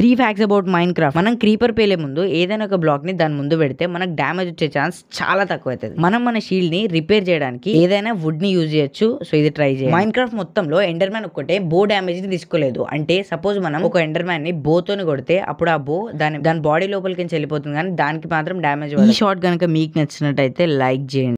three facts about Minecraft మనం creeper పేలే ముందు ఏదైనా ఒక బ్లాక్ ని దాని ముందు పెడితే మనకు డ్యామేజ్ వచ్చే ఛాన్స్ చాలా తక్కువ అవుతుంది మనం మన షీల్డ్ ని రిపేర్ చేయడానికి ఏదైనా వుడ్ ని యూజ్ చేయొచ్చు సో ఇది ట్రై చేయాలి మైండ్ క్రాఫ్ట్ మొత్తంలో ఎండర్ మ్యాన్ ఒక్కటే బో డ్యామేజ్ ని తీసుకోలేదు అంటే సపోజ్ మనం ఒక ఎండర్ మ్యాన్ ని బోతో కొడితే అప్పుడు ఆ బో దాని దాని బాడీ లోపలికి వెళ్ళిపోతుంది కానీ దానికి మాత్రం డ్యామేజ్ ఈ షార్ట్ కనుక మీకు నచ్చినట్టు అయితే లైక్ చేయండి